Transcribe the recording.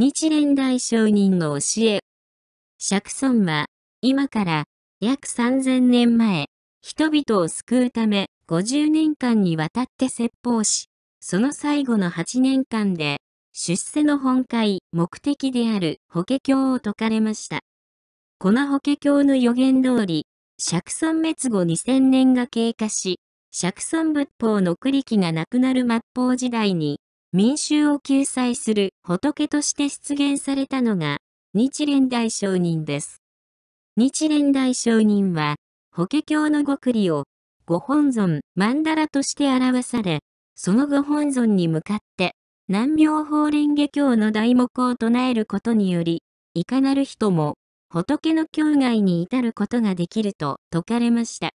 日蓮大聖人の教え。釈尊は、今から約3000年前、人々を救うため50年間にわたって説法し、その最後の8年間で、出世の本会目的である法華経を説かれました。この法華経の予言通り、釈尊滅後2000年が経過し、釈尊仏法の苦力がなくなる末法時代に、民衆を救済する仏として出現されたのが、日蓮大聖人です。日蓮大聖人は、法華経の極利を、ご本尊、曼荼羅として表され、そのご本尊に向かって、南明法蓮華経の題目を唱えることにより、いかなる人も、仏の境外に至ることができると説かれました。